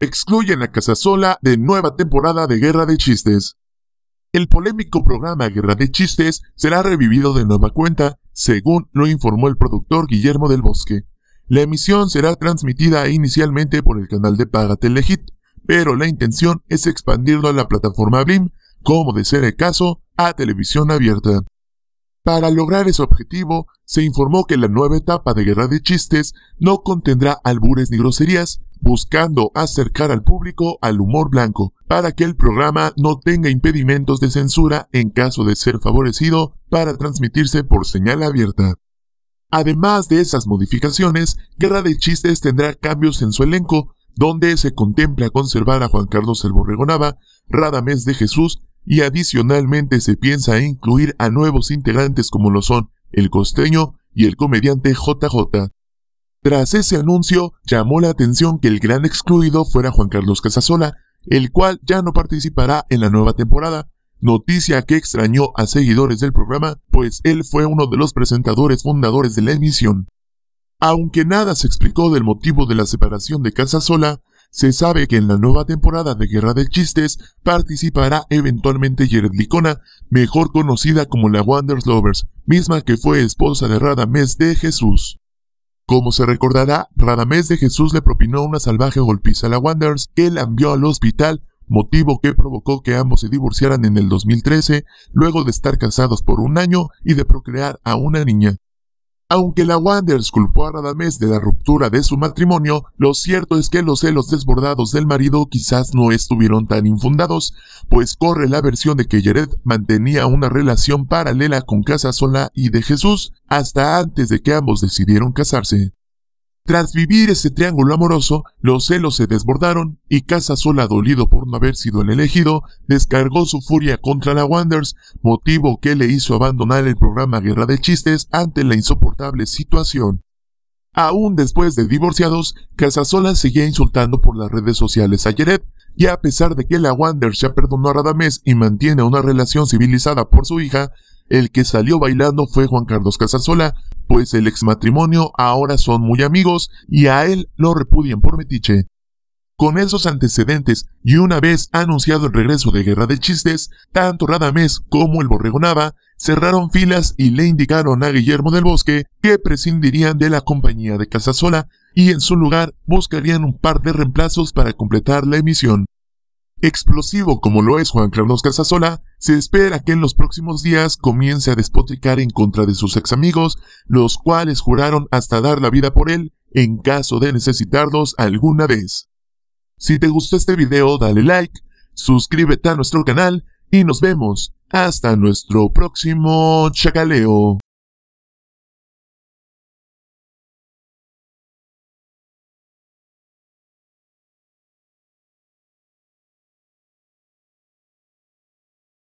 excluyen a Casasola de nueva temporada de Guerra de Chistes. El polémico programa Guerra de Chistes será revivido de nueva cuenta, según lo informó el productor Guillermo del Bosque. La emisión será transmitida inicialmente por el canal de Paga Telehit, pero la intención es expandirlo a la plataforma Blim, como de ser el caso, a televisión abierta. Para lograr ese objetivo, se informó que la nueva etapa de Guerra de Chistes no contendrá albures ni groserías, buscando acercar al público al humor blanco, para que el programa no tenga impedimentos de censura en caso de ser favorecido para transmitirse por señal abierta. Además de esas modificaciones, Guerra de Chistes tendrá cambios en su elenco, donde se contempla conservar a Juan Carlos el Borregonaba, Radamés de Jesús y adicionalmente se piensa incluir a nuevos integrantes como lo son el costeño y el comediante JJ. Tras ese anuncio, llamó la atención que el gran excluido fuera Juan Carlos Casasola, el cual ya no participará en la nueva temporada, noticia que extrañó a seguidores del programa, pues él fue uno de los presentadores fundadores de la emisión. Aunque nada se explicó del motivo de la separación de Casasola, se sabe que en la nueva temporada de Guerra de Chistes participará eventualmente Jared Licona, mejor conocida como la Wanderers Lovers, misma que fue esposa de Radamés de Jesús. Como se recordará, Radamés de Jesús le propinó una salvaje golpiza a la Wonders que la envió al hospital, motivo que provocó que ambos se divorciaran en el 2013, luego de estar casados por un año y de procrear a una niña. Aunque la Wanders culpó a Radamés de la ruptura de su matrimonio, lo cierto es que los celos desbordados del marido quizás no estuvieron tan infundados, pues corre la versión de que Jared mantenía una relación paralela con Casasola y de Jesús hasta antes de que ambos decidieron casarse. Tras vivir ese triángulo amoroso, los celos se desbordaron y Casasola, dolido por no haber sido el elegido, descargó su furia contra la Wanders, motivo que le hizo abandonar el programa Guerra de Chistes ante la insoportable situación. Aún después de divorciados, Casasola seguía insultando por las redes sociales a Jared, y a pesar de que la Wanders ya perdonó a Radames y mantiene una relación civilizada por su hija, el que salió bailando fue Juan Carlos Casasola, pues el matrimonio ahora son muy amigos y a él lo repudian por metiche. Con esos antecedentes y una vez anunciado el regreso de Guerra de Chistes, tanto Radamés como el Borrego cerraron filas y le indicaron a Guillermo del Bosque que prescindirían de la compañía de Casasola y en su lugar buscarían un par de reemplazos para completar la emisión. Explosivo como lo es Juan Carlos Casasola, se espera que en los próximos días comience a despotricar en contra de sus ex amigos, los cuales juraron hasta dar la vida por él en caso de necesitarlos alguna vez. Si te gustó este video dale like, suscríbete a nuestro canal y nos vemos hasta nuestro próximo chacaleo.